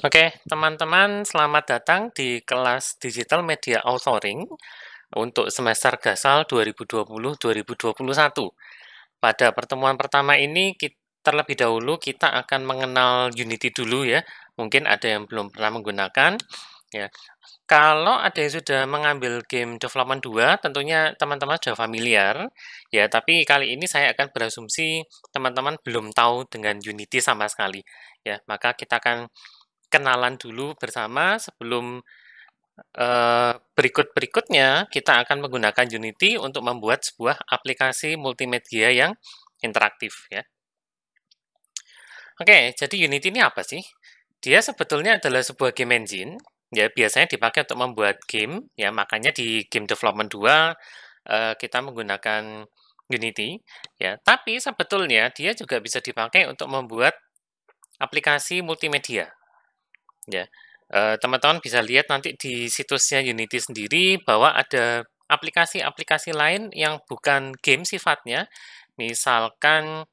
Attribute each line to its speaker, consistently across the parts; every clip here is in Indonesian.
Speaker 1: Oke, teman-teman, selamat datang di kelas Digital Media Authoring untuk semester gasal 2020-2021. Pada pertemuan pertama ini, kita, terlebih dahulu kita akan mengenal Unity dulu ya. Mungkin ada yang belum pernah menggunakan. Ya. Kalau ada yang sudah mengambil game development 2, tentunya teman-teman sudah familiar. Ya, tapi kali ini saya akan berasumsi teman-teman belum tahu dengan Unity sama sekali. Ya, maka kita akan kenalan dulu bersama sebelum uh, berikut-berikutnya kita akan menggunakan Unity untuk membuat sebuah aplikasi multimedia yang interaktif ya. Oke, jadi Unity ini apa sih? Dia sebetulnya adalah sebuah game engine, ya biasanya dipakai untuk membuat game, ya makanya di game development 2 uh, eh, kita menggunakan Unity, ya. Tapi sebetulnya dia juga bisa dipakai untuk membuat aplikasi multimedia, Ya, eh, teman-teman bisa lihat nanti di situsnya Unity sendiri bahwa ada aplikasi-aplikasi lain yang bukan game sifatnya, misalkan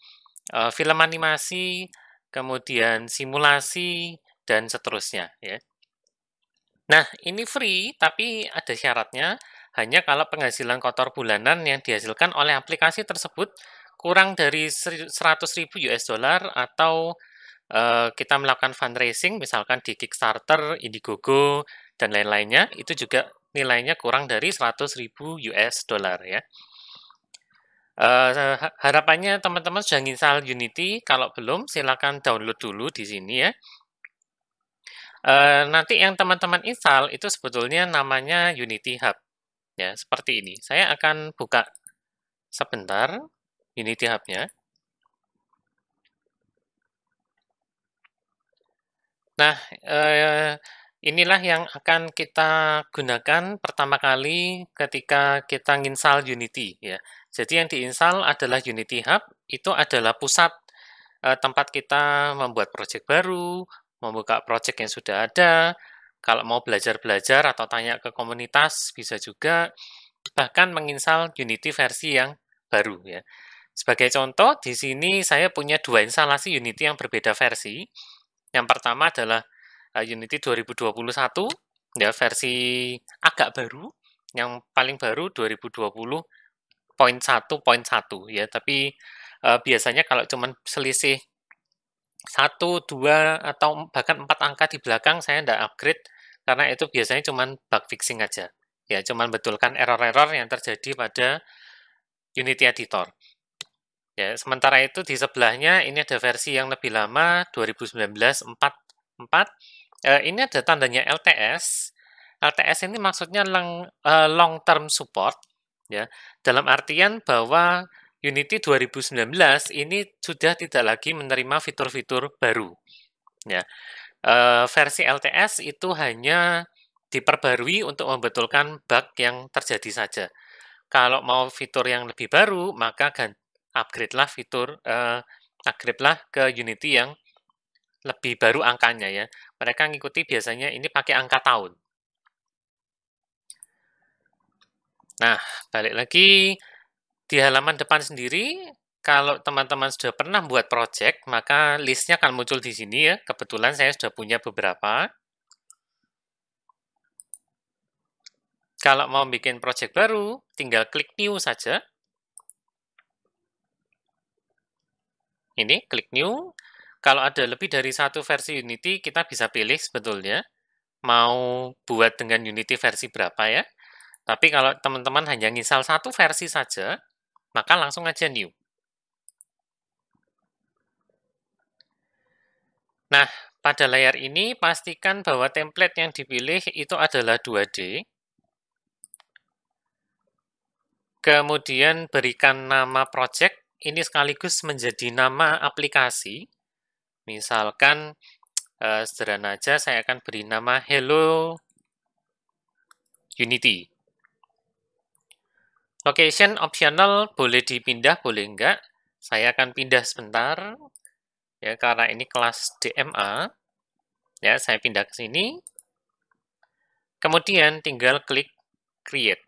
Speaker 1: eh, film animasi, kemudian simulasi, dan seterusnya. Ya. Nah, ini free, tapi ada syaratnya, hanya kalau penghasilan kotor bulanan yang dihasilkan oleh aplikasi tersebut kurang dari 100.000 US dollar atau Eh, kita melakukan fundraising misalkan di Kickstarter, Indiegogo dan lain-lainnya itu juga nilainya kurang dari 100.000 US dollar ya. Uh, harapannya teman-teman sudah install Unity, kalau belum silakan download dulu di sini ya. Uh, nanti yang teman-teman install itu sebetulnya namanya Unity Hub ya seperti ini. Saya akan buka sebentar Unity Hubnya. nya Nah, eh, inilah yang akan kita gunakan pertama kali ketika kita nginstal Unity ya. Jadi yang diinstal adalah Unity Hub, itu adalah pusat, eh, tempat kita membuat project baru, membuka project yang sudah ada, kalau mau belajar-belajar atau tanya ke komunitas bisa juga, bahkan menginstal Unity versi yang baru ya. Sebagai contoh, di sini saya punya dua instalasi Unity yang berbeda versi. Yang pertama adalah uh, Unity 2021 ya versi agak baru yang paling baru 2020 poin ya, tapi uh, biasanya kalau cuman selisih 1, 2 atau bahkan 4 angka di belakang saya tidak upgrade karena itu biasanya cuman bug fixing aja. Ya, cuman betulkan error-error yang terjadi pada Unity Editor. Ya, sementara itu di sebelahnya ini ada versi yang lebih lama 2019 44. Eh, ini ada tandanya LTS. LTS ini maksudnya long, eh, long term support ya. Dalam artian bahwa Unity 2019 ini sudah tidak lagi menerima fitur-fitur baru. Ya. Eh, versi LTS itu hanya diperbarui untuk membetulkan bug yang terjadi saja. Kalau mau fitur yang lebih baru, maka upgrade lah fitur uh, upgrade lah ke Unity yang lebih baru angkanya ya. Mereka ngikuti biasanya ini pakai angka tahun. Nah, balik lagi di halaman depan sendiri, kalau teman-teman sudah pernah buat project, maka listnya akan muncul di sini ya. Kebetulan saya sudah punya beberapa. Kalau mau bikin project baru, tinggal klik new saja. ini klik new. Kalau ada lebih dari satu versi Unity, kita bisa pilih sebetulnya mau buat dengan Unity versi berapa ya. Tapi kalau teman-teman hanya ngisal satu versi saja, maka langsung aja new. Nah, pada layar ini pastikan bahwa template yang dipilih itu adalah 2D. Kemudian berikan nama project ini sekaligus menjadi nama aplikasi. Misalkan eh, sederhana aja saya akan beri nama Hello Unity. Location optional boleh dipindah, boleh enggak. Saya akan pindah sebentar ya karena ini kelas DMA. Ya, saya pindah ke sini. Kemudian tinggal klik create.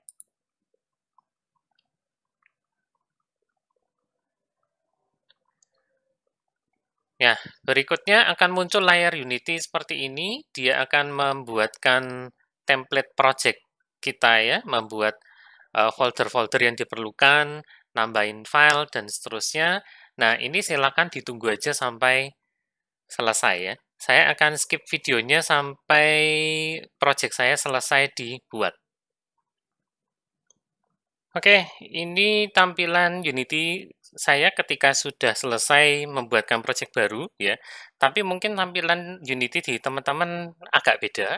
Speaker 1: Ya, berikutnya akan muncul layar Unity seperti ini. Dia akan membuatkan template project kita ya, membuat eh, folder-folder uh, yang diperlukan, nambahin file, dan seterusnya. Nah, ini silakan ditunggu aja sampai selesai ya. Saya akan skip videonya sampai project saya selesai dibuat. Oke, ini tampilan Unity saya ketika sudah selesai membuatkan project baru ya, tapi mungkin tampilan Unity di teman-teman agak beda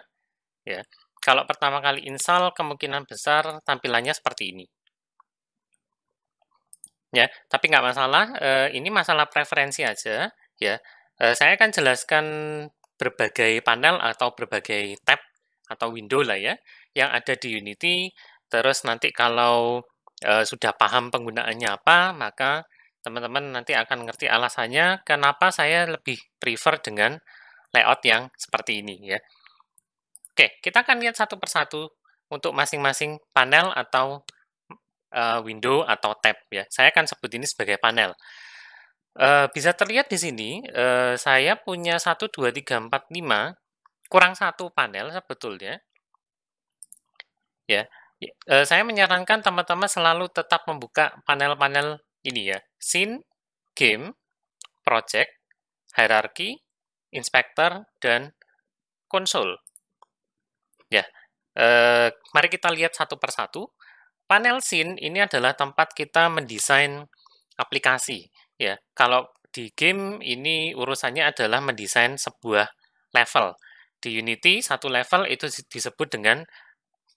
Speaker 1: ya. Kalau pertama kali install kemungkinan besar tampilannya seperti ini. Ya, tapi nggak masalah, eh, ini masalah preferensi aja ya. Eh, saya akan jelaskan berbagai panel atau berbagai tab atau window lah ya yang ada di Unity. Terus nanti kalau e, sudah paham penggunaannya apa, maka teman-teman nanti akan ngerti alasannya kenapa saya lebih prefer dengan layout yang seperti ini ya. Oke, kita akan lihat satu persatu untuk masing-masing panel atau e, window atau tab ya. Saya akan sebut ini sebagai panel. E, bisa terlihat di sini e, saya punya 1 2 3 4 5 kurang satu panel sebetulnya. Ya. Eh, saya menyarankan teman-teman selalu tetap membuka panel-panel ini ya. Scene, game, project, hierarchy, inspector, dan console. Ya, eh, mari kita lihat satu per satu. Panel scene ini adalah tempat kita mendesain aplikasi. Ya, kalau di game ini urusannya adalah mendesain sebuah level. Di Unity, satu level itu disebut dengan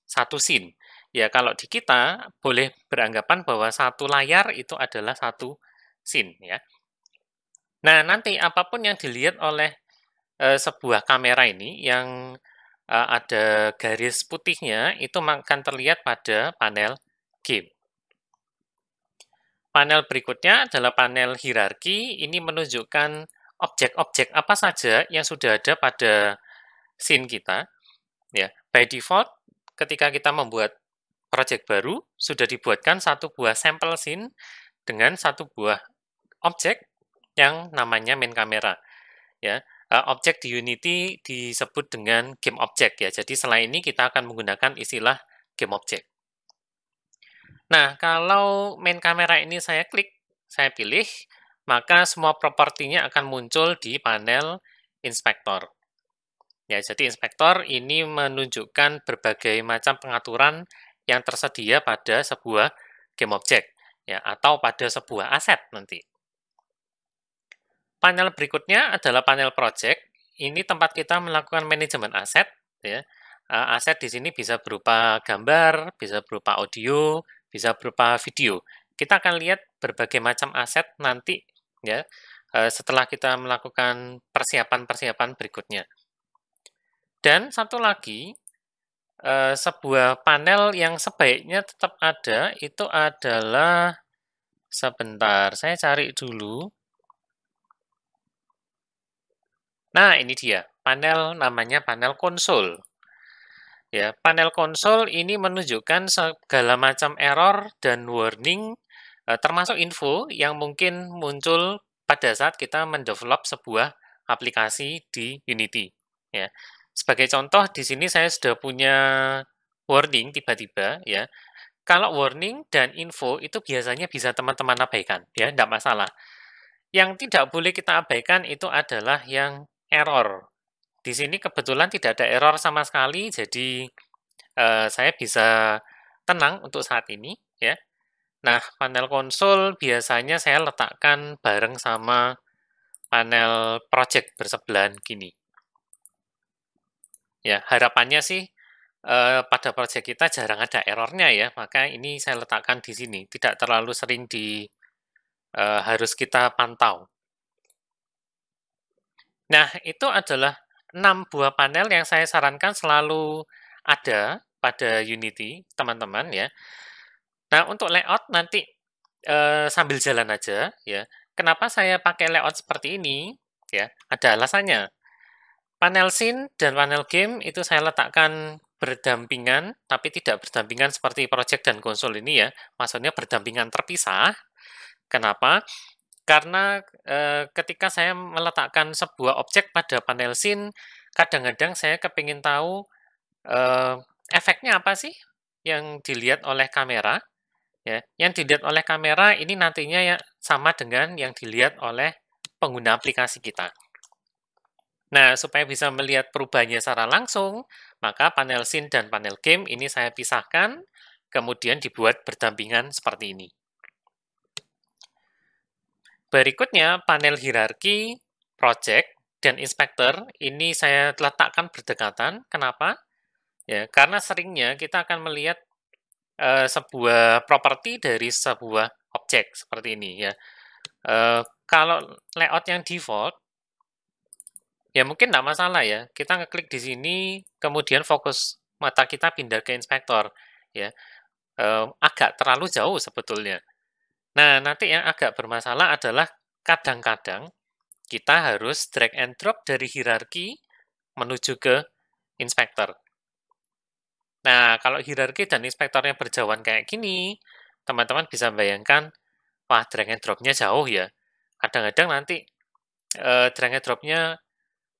Speaker 1: satu scene. Ya, kalau di kita boleh beranggapan bahwa satu layar itu adalah satu scene ya. Nah, nanti apapun yang dilihat oleh e, sebuah kamera ini yang e, ada garis putihnya itu akan terlihat pada panel game. Panel berikutnya adalah panel hierarki. Ini menunjukkan objek-objek apa saja yang sudah ada pada scene kita. Ya, by default ketika kita membuat Proyek baru sudah dibuatkan satu buah sampel scene dengan satu buah objek yang namanya main kamera. Ya, eh, objek di Unity disebut dengan game object ya. Jadi selain ini kita akan menggunakan istilah game object. Nah, kalau main kamera ini saya klik, saya pilih, maka semua propertinya akan muncul di panel inspector Ya, jadi inspector ini menunjukkan berbagai macam pengaturan yang tersedia pada sebuah game object ya atau pada sebuah aset nanti. Panel berikutnya adalah panel project. Ini tempat kita melakukan manajemen aset ya. Eh, aset di sini bisa berupa gambar, bisa berupa audio, bisa berupa video. Kita akan lihat berbagai macam aset nanti ya eh, setelah kita melakukan persiapan-persiapan berikutnya. Dan satu lagi, Eh, sebuah panel yang sebaiknya tetap ada itu adalah sebentar saya cari dulu nah ini dia panel namanya panel konsol ya panel konsol ini menunjukkan segala macam error dan warning eh, termasuk info yang mungkin muncul pada saat kita mendevelop sebuah aplikasi di Unity ya sebagai contoh, di sini saya sudah punya warning tiba-tiba ya. Kalau warning dan info itu biasanya bisa teman-teman abaikan, ya, tidak masalah. Yang tidak boleh kita abaikan itu adalah yang error. Di sini kebetulan tidak ada error sama sekali, jadi eh, saya bisa tenang untuk saat ini, ya. Nah, panel konsol biasanya saya letakkan bareng sama panel project bersebelahan gini. Ya, harapannya sih eh, pada proyek kita jarang ada errornya ya, maka ini saya letakkan di sini, tidak terlalu sering di eh, harus kita pantau. Nah, itu adalah enam buah panel yang saya sarankan selalu ada pada Unity, teman-teman ya. Nah, untuk layout nanti eh, sambil jalan aja ya. Kenapa saya pakai layout seperti ini? Ya, ada alasannya. Panel scene dan panel game itu saya letakkan berdampingan, tapi tidak berdampingan seperti project dan konsol ini ya. Maksudnya berdampingan terpisah. Kenapa? Karena e, ketika saya meletakkan sebuah objek pada panel scene, kadang-kadang saya kepingin tahu e, efeknya apa sih yang dilihat oleh kamera ya yang dilihat oleh kamera ini nantinya ya sama dengan yang dilihat oleh pengguna aplikasi kita Nah, supaya bisa melihat perubahannya secara langsung, maka panel scene dan panel game ini saya pisahkan, kemudian dibuat berdampingan seperti ini. Berikutnya, panel hierarki, project, dan inspector ini saya letakkan berdekatan. Kenapa? Ya, karena seringnya kita akan melihat uh, sebuah properti dari sebuah objek seperti ini ya. Uh, kalau layout yang default Ya mungkin tidak masalah ya. Kita ngeklik di sini, kemudian fokus mata kita pindah ke inspektor. ya eh, Agak terlalu jauh sebetulnya. Nah, nanti yang agak bermasalah adalah kadang-kadang kita harus drag and drop dari hierarki menuju ke inspektor. Nah, kalau hierarki dan inspektornya berjauhan kayak gini, teman-teman bisa bayangkan, wah, drag and drop-nya jauh ya. Kadang-kadang nanti eh, drag and drop-nya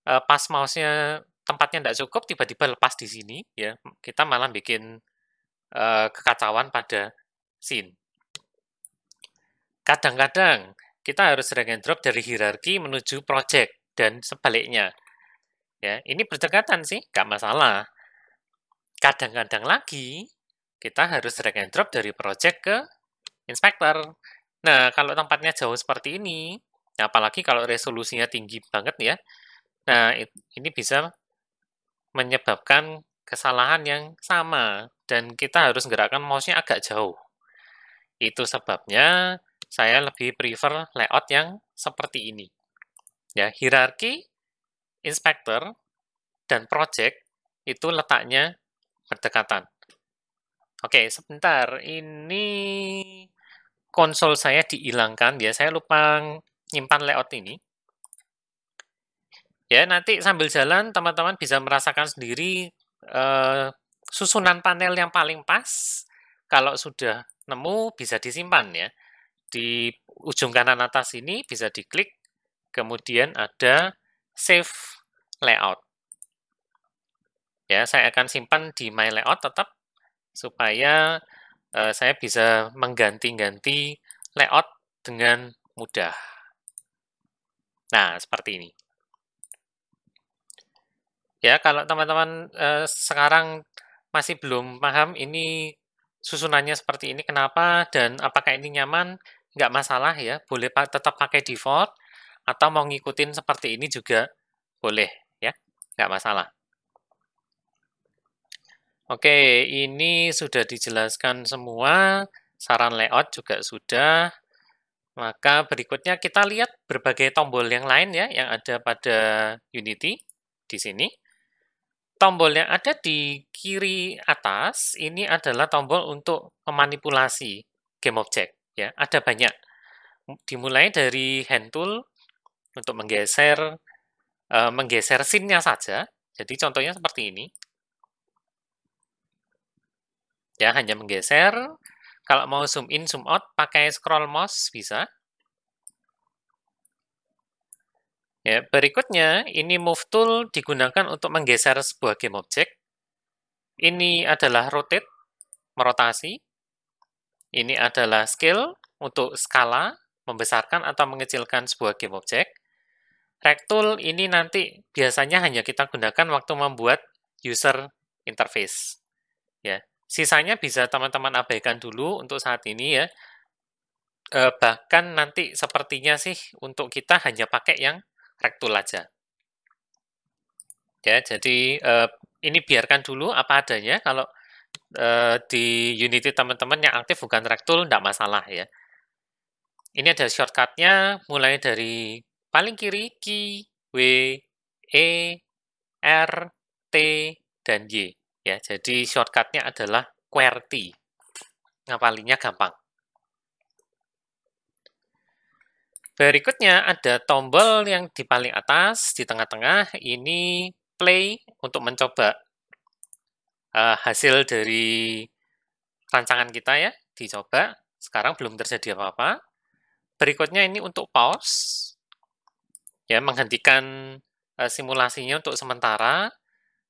Speaker 1: uh, pas mouse-nya tempatnya tidak cukup tiba-tiba lepas di sini ya kita malah bikin uh, kekacauan pada scene kadang-kadang kita harus drag and drop dari hierarki menuju project dan sebaliknya ya ini berdekatan sih nggak masalah kadang-kadang lagi kita harus drag and drop dari project ke inspector nah kalau tempatnya jauh seperti ini apalagi kalau resolusinya tinggi banget ya Nah, ini bisa menyebabkan kesalahan yang sama dan kita harus gerakan mouse-nya agak jauh. Itu sebabnya saya lebih prefer layout yang seperti ini. Ya, hierarki, inspector, dan project itu letaknya berdekatan. Oke, sebentar. Ini konsol saya dihilangkan ya. Saya lupa nyimpan layout ini. Ya, nanti sambil jalan teman-teman bisa merasakan sendiri eh, susunan panel yang paling pas. Kalau sudah nemu bisa disimpan ya. Di ujung kanan atas ini bisa diklik, kemudian ada save layout. Ya, saya akan simpan di my layout tetap supaya eh, saya bisa mengganti-ganti layout dengan mudah. Nah, seperti ini. Ya, kalau teman-teman eh, sekarang masih belum paham ini susunannya seperti ini kenapa dan apakah ini nyaman, nggak masalah ya, boleh pa tetap pakai default atau mau ngikutin seperti ini juga boleh ya, nggak masalah. Oke, ini sudah dijelaskan semua, saran layout juga sudah. Maka berikutnya kita lihat berbagai tombol yang lain ya, yang ada pada Unity di sini tombolnya ada di kiri atas, ini adalah tombol untuk memanipulasi game object. Ya, ada banyak. Dimulai dari hand tool untuk menggeser e, menggeser scene-nya saja. Jadi contohnya seperti ini. Ya, hanya menggeser. Kalau mau zoom in, zoom out, pakai scroll mouse bisa. Ya, berikutnya, ini move tool digunakan untuk menggeser sebuah game object. Ini adalah rotate, merotasi. Ini adalah scale untuk skala, membesarkan atau mengecilkan sebuah game object. Rect tool ini nanti biasanya hanya kita gunakan waktu membuat user interface. Ya, sisanya bisa teman-teman abaikan dulu untuk saat ini ya. Eh, bahkan nanti sepertinya sih untuk kita hanya pakai yang rektul aja. Ya, jadi eh, ini biarkan dulu apa adanya. Kalau eh, di Unity teman-teman yang aktif bukan rektul, tidak masalah ya. Ini ada shortcutnya, mulai dari paling kiri, Q, W, E, R, T, dan Y. Ya, jadi shortcutnya adalah QWERTY. palingnya gampang. Berikutnya ada tombol yang di paling atas, di tengah-tengah, ini play untuk mencoba uh, hasil dari rancangan kita ya, dicoba. Sekarang belum terjadi apa-apa. Berikutnya ini untuk pause, ya menghentikan uh, simulasinya untuk sementara.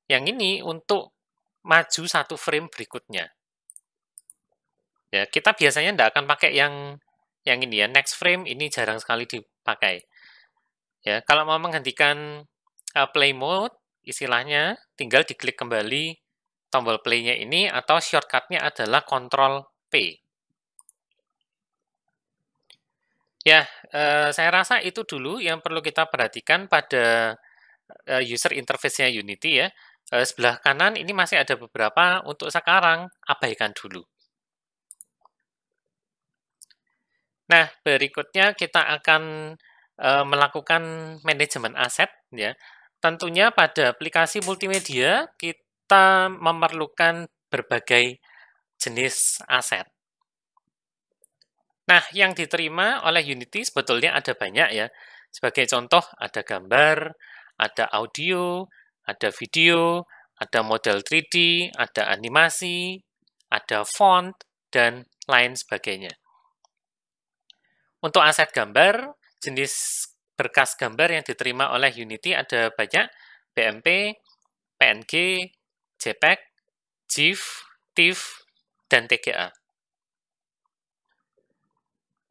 Speaker 1: Yang ini untuk maju satu frame berikutnya. Ya, kita biasanya tidak akan pakai yang yang ini ya next frame ini jarang sekali dipakai ya kalau mau menghentikan uh, play mode istilahnya tinggal diklik kembali tombol play-nya ini atau shortcutnya adalah Ctrl P ya uh, saya rasa itu dulu yang perlu kita perhatikan pada uh, user interface-nya Unity ya Uh, sebelah kanan ini masih ada beberapa untuk sekarang abaikan dulu Nah, berikutnya kita akan e, melakukan manajemen aset ya. Tentunya pada aplikasi multimedia kita memerlukan berbagai jenis aset. Nah, yang diterima oleh Unity sebetulnya ada banyak ya. Sebagai contoh ada gambar, ada audio, ada video, ada model 3D, ada animasi, ada font, dan lain sebagainya. Untuk aset gambar, jenis berkas gambar yang diterima oleh Unity ada banyak, BMP, PNG, JPEG, GIF, TIFF, dan TGA.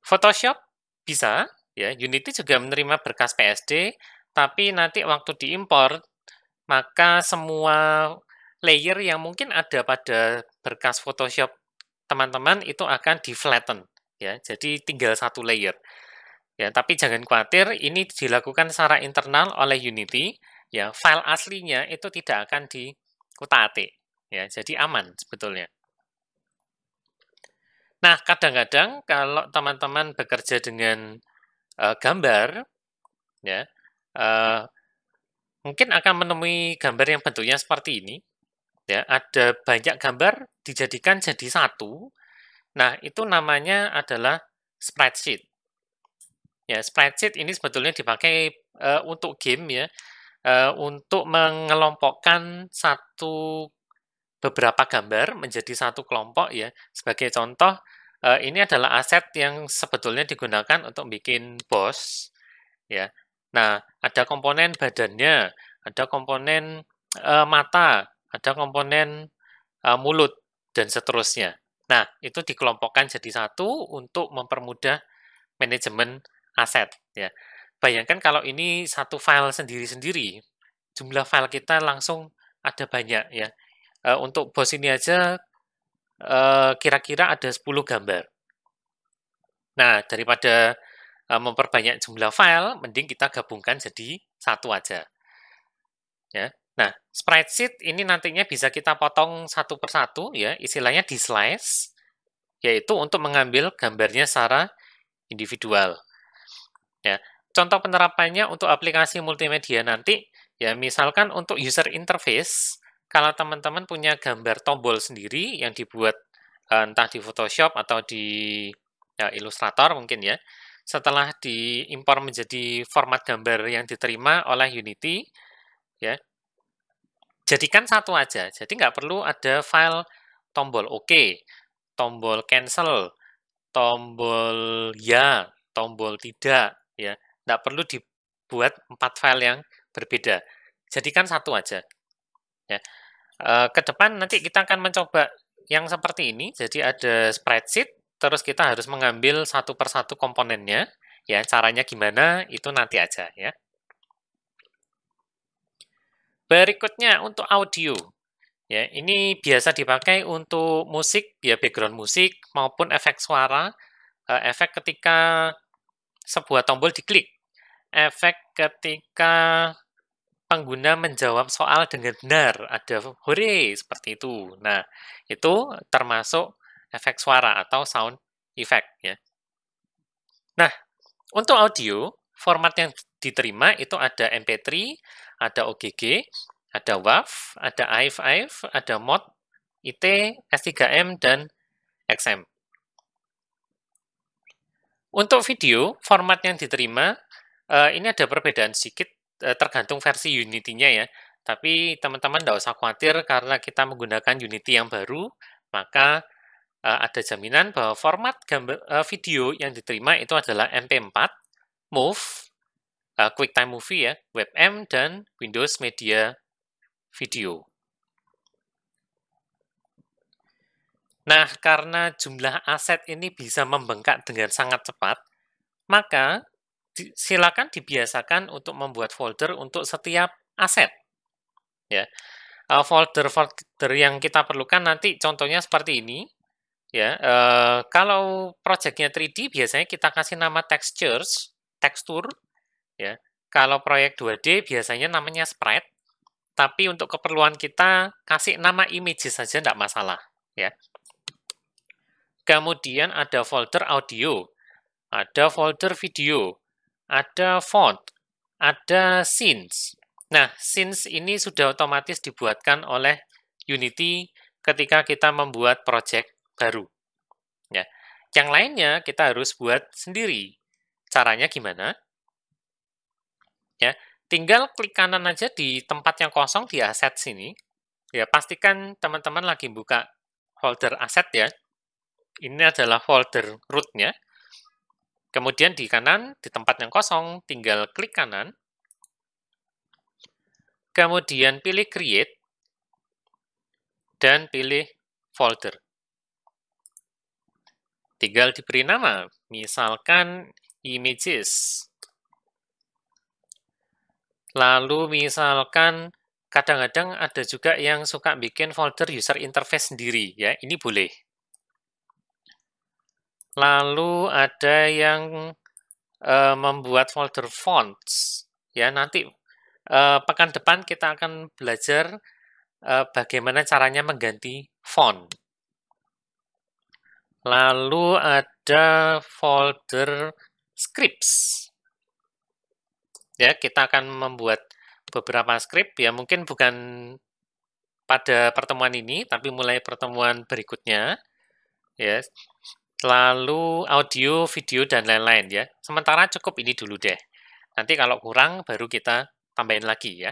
Speaker 1: Photoshop bisa, ya. Unity juga menerima berkas PSD, tapi nanti waktu diimpor, maka semua layer yang mungkin ada pada berkas Photoshop teman-teman itu akan di-flatten ya. Jadi tinggal satu layer. Ya, tapi jangan khawatir, ini dilakukan secara internal oleh Unity. Ya, file aslinya itu tidak akan dikutati. Ya, jadi aman sebetulnya. Nah, kadang-kadang kalau teman-teman bekerja dengan uh, gambar, ya, uh, mungkin akan menemui gambar yang bentuknya seperti ini. Ya, ada banyak gambar dijadikan jadi satu, Nah, itu namanya adalah spreadsheet. Ya, spreadsheet ini sebetulnya dipakai uh, untuk game ya, uh, untuk mengelompokkan satu beberapa gambar menjadi satu kelompok ya. Sebagai contoh, uh, ini adalah aset yang sebetulnya digunakan untuk bikin bos ya. Nah, ada komponen badannya, ada komponen uh, mata, ada komponen uh, mulut dan seterusnya. Nah, itu dikelompokkan jadi satu untuk mempermudah manajemen aset. Ya. Bayangkan kalau ini satu file sendiri-sendiri, jumlah file kita langsung ada banyak ya. E, untuk bos ini aja e, kira-kira e, ada 10 gambar. Nah, daripada e, memperbanyak jumlah file, mending kita gabungkan jadi satu aja. Ya. Nah, spreadsheet ini nantinya bisa kita potong satu persatu ya, istilahnya di slice, yaitu untuk mengambil gambarnya secara individual. Ya, contoh penerapannya untuk aplikasi multimedia nanti, ya misalkan untuk user interface, kalau teman-teman punya gambar tombol sendiri yang dibuat eh, entah di Photoshop atau di ya, Illustrator mungkin ya, setelah diimpor menjadi format gambar yang diterima oleh Unity, ya jadikan satu aja. Jadi nggak perlu ada file tombol OK tombol cancel, tombol ya, tombol tidak ya. Nggak perlu dibuat empat file yang berbeda. Jadikan satu aja. Ya. E, ke depan nanti kita akan mencoba yang seperti ini. Jadi ada spreadsheet, terus kita harus mengambil satu persatu komponennya. Ya, caranya gimana itu nanti aja ya. Berikutnya untuk audio. Ya, ini biasa dipakai untuk musik, ya background musik maupun efek suara, eh, efek ketika sebuah tombol diklik, efek ketika pengguna menjawab soal dengan benar, ada hore seperti itu. Nah, itu termasuk efek suara atau sound effect ya. Nah, untuk audio, format yang diterima itu ada MP3, ada OGG, ada WAF, ada AIF-AIF, ada MOD, IT, S3M, dan XM. Untuk video, format yang diterima, eh, ini ada perbedaan sedikit eh, tergantung versi Unity-nya ya. Tapi teman-teman tidak usah khawatir karena kita menggunakan Unity yang baru, maka eh, ada jaminan bahwa format gambar, video yang diterima itu adalah MP4, MOV, uh, QuickTime Movie ya, WebM dan Windows Media Video. Nah, karena jumlah aset ini bisa membengkak dengan sangat cepat, maka silakan dibiasakan untuk membuat folder untuk setiap aset. Ya, folder-folder uh, yang kita perlukan nanti contohnya seperti ini. Ya, uh, kalau projectnya 3D biasanya kita kasih nama textures, tekstur ya. Kalau proyek 2D biasanya namanya sprite, tapi untuk keperluan kita kasih nama image saja tidak masalah, ya. Kemudian ada folder audio, ada folder video, ada font, ada scenes. Nah, scenes ini sudah otomatis dibuatkan oleh Unity ketika kita membuat project baru. Ya. Yang lainnya kita harus buat sendiri. Caranya gimana? ya tinggal klik kanan aja di tempat yang kosong di aset sini ya pastikan teman-teman lagi buka folder aset ya ini adalah folder rootnya kemudian di kanan di tempat yang kosong tinggal klik kanan kemudian pilih create dan pilih folder tinggal diberi nama misalkan images Lalu misalkan kadang-kadang ada juga yang suka bikin folder user interface sendiri ya, ini boleh. Lalu ada yang e, membuat folder fonts ya, nanti e, pekan depan kita akan belajar e, bagaimana caranya mengganti font. Lalu ada folder scripts ya kita akan membuat beberapa skrip ya mungkin bukan pada pertemuan ini tapi mulai pertemuan berikutnya ya lalu audio video dan lain-lain ya sementara cukup ini dulu deh nanti kalau kurang baru kita tambahin lagi ya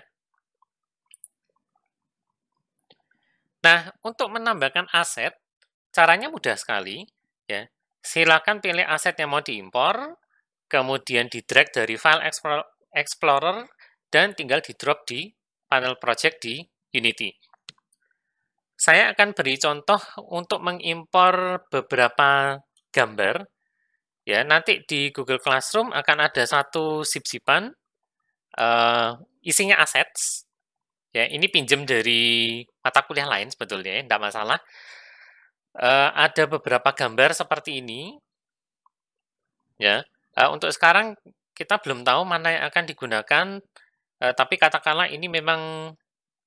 Speaker 1: nah untuk menambahkan aset caranya mudah sekali ya silakan pilih aset yang mau diimpor kemudian di drag dari file explorer Explorer dan tinggal di drop di panel project di Unity. Saya akan beri contoh untuk mengimpor beberapa gambar. Ya, nanti di Google Classroom akan ada satu sip-sipan uh, eh, isinya assets. Ya, ini pinjam dari mata kuliah lain sebetulnya, tidak ya, masalah. Uh, ada beberapa gambar seperti ini. Ya, uh, untuk sekarang kita belum tahu mana yang akan digunakan, eh, tapi katakanlah ini memang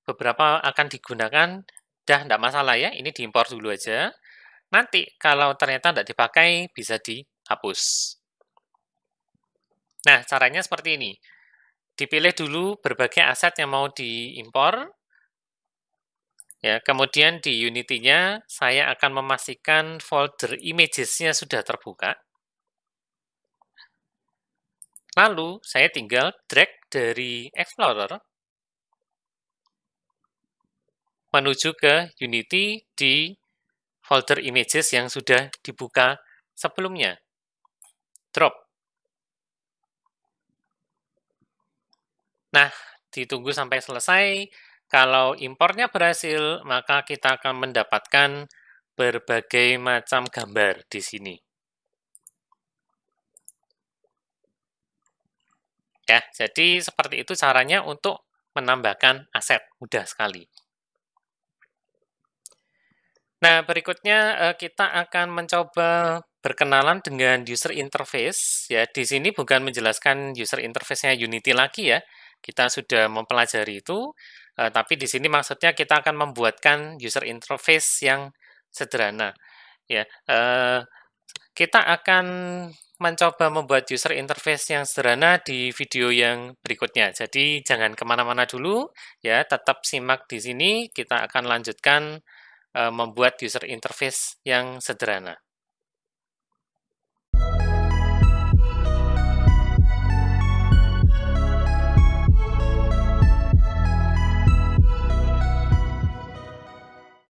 Speaker 1: beberapa akan digunakan, dah tidak masalah ya, ini diimpor dulu aja. Nanti kalau ternyata tidak dipakai, bisa dihapus. Nah, caranya seperti ini. Dipilih dulu berbagai aset yang mau diimpor, Ya, kemudian di Unity-nya saya akan memastikan folder images-nya sudah terbuka. Lalu saya tinggal drag dari Explorer menuju ke Unity di folder images yang sudah dibuka sebelumnya. Drop. Nah, ditunggu sampai selesai. Kalau impornya berhasil, maka kita akan mendapatkan berbagai macam gambar di sini. Ya, jadi seperti itu caranya untuk menambahkan aset, mudah sekali. Nah, berikutnya eh, kita akan mencoba berkenalan dengan user interface. Ya, di sini bukan menjelaskan user interface-nya Unity lagi ya. Kita sudah mempelajari itu, eh, tapi di sini maksudnya kita akan membuatkan user interface yang sederhana. Ya, eh, kita akan mencoba membuat user interface yang sederhana di video yang berikutnya. Jadi jangan kemana-mana dulu, ya tetap simak di sini. Kita akan lanjutkan eh, membuat user interface yang sederhana.